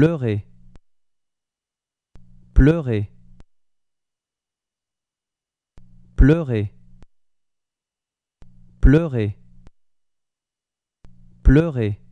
pleurer pleurer pleurer pleurer pleurer